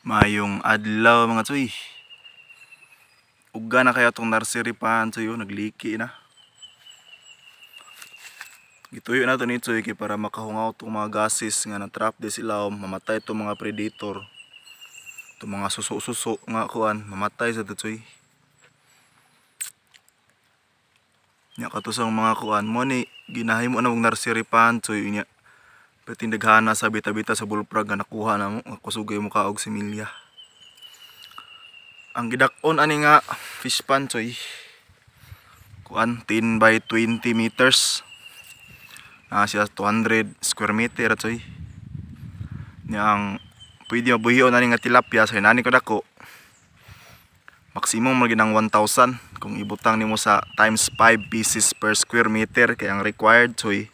Mayong adlaw mga tsoy. Uga na kaya tong nursery pan tsoy, oh, nagliki na. Gituyo na to ni tsoy para makahungaw tong mga gases nga na-trap di sila oh. mamatay tong mga predator. Tong mga suso-suso nga kuan mamatay sa to tsoy. Nya kato mga kuan mo ni ginahay mo na og nursery pan tsoy nya. Tindaghan sa bita-bita sa bulprag nga nakuha na Kusugay mo kaog si Milya. Ang gidakon ani nga fish pan choy. Kuan 10 by 20 meters. Na siya 200 square meter choy. Yang pwede mabuhion ani nga tilapia sa hinani ko dako. Maximum mo ginang 1,000 kung ibutang nimo sa times 5 pieces per square meter kay ang required choy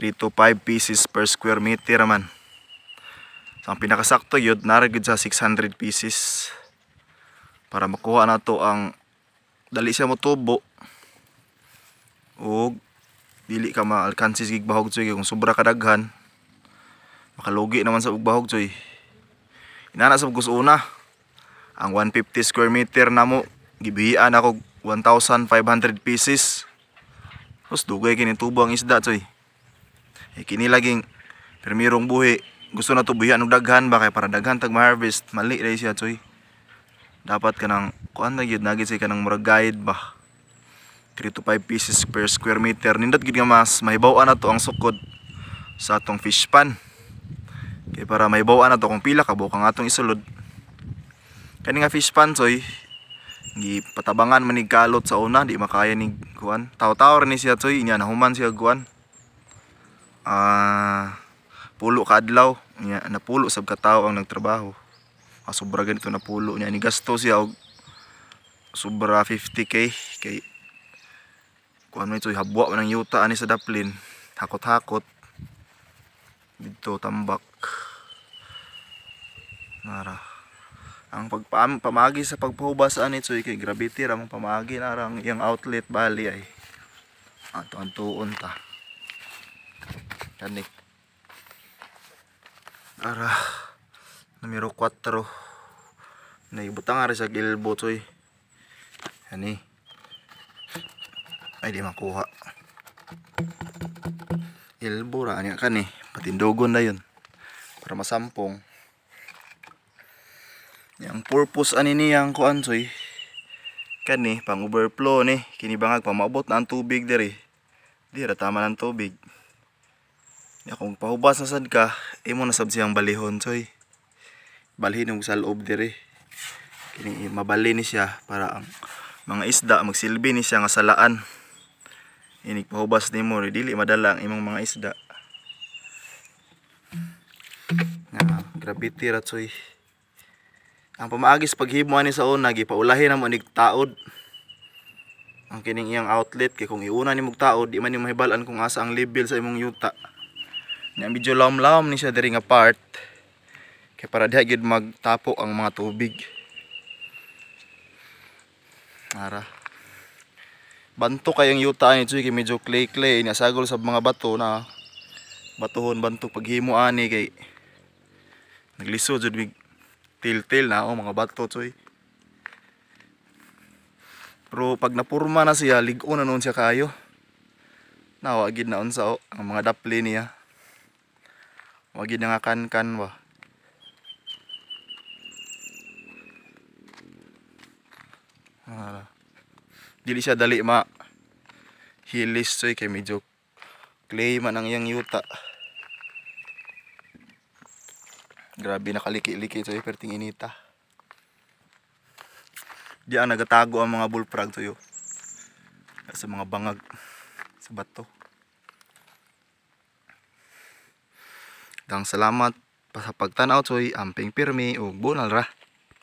3 to 5 pieces per square meter man so, ang pinakasakto yun naragod sa 600 pieces para makuha na to ang dali siya mo tubo o dili ka maalkansis gig gigbahog, tsoy kung sobra kadaghan, makalugi naman sa bahog tsoy inana sa gusto una, ang 150 square meter namo gibihian ako 1500 pieces tapos dugay kini tubo ang isda tsoy e, kini laging pirmirong buhi gusto na to buhian og daghan ba kay para daghan tag ma-harvest mali ra siya tsoy dapat kanang kuan na gyud nagid say kanang murag guide ba 3 to 5 pieces per square meter nindot gid nga mas mahibaw-an nato ang sukod sa atong fish pan kay para mahibaw-an to kung pila ka buka bukang atong isulod kani nga fish pan tsoy gi patabangan manig kalot sa una di makaya ni kuan taw-taw ni siya tsoy inya nahuman siya kuan ah, pulo ka adlaw nya napulo sab ka tawo ang nagtrabaho ah, sobra ganito napulo niya nya ni gasto siya og sobra 50k kay kuan man ito habwa man ang yuta ani sa daplin hakot-hakot dito tambak nara ang pagpam pamagi sa pagpahubas ani so kay gravity ra mong pamagi na ang iyang outlet bali ay ato antuon ta Yannick arah numero 4 naibutang ari sa gilbo toy ani ay di makuha ilbo ra ani kan ni patindogon na yun para masampong yang purpose ani yang kuan coy kan ni pang overflow ni bangag pamabot na tubig diri di ra tama tubig Ya kung pahubas na sad ka, imo na sab siyang balihon, soy. Balhin mo sa loob dire. Kini mabali ni siya para ang mga isda magsilbi ni siya nga salaan. Ini pahubas nimo dili madala ang imong mga isda. Nga gravity ra soy. Ang pamaagis paghimo ani sa una gipaulahin namo nig taod. Ang kining iyang outlet kay kung iuna ni mog taod, di man ni mahibalan kung asa ang level sa imong yuta. Nga medyo laom ni siya diri nga part. Kaya para diha gyud magtapo ang mga tubig. Ara. Banto kay ang yuta ni Chuy kay medyo clay-clay sagol sa mga bato na batuhon banto paghimo ani kay naglisod jud big til na o oh, mga bato Chuy. Pero pag napurma na siya, ligon na noon siya kayo. Nawagid na unsa o, oh, ang mga dapli niya wagi na nga kan-kan ba ah, dili siya dali ma hilis soy kay medyo clay man ang iyang yuta grabe nakaliki-liki soy perting inita di ang nagatago ang mga bullfrog soyo oh. sa mga bangag sa bato Dang salamat sa pagtanaw soy amping pirmi ug bunal ra.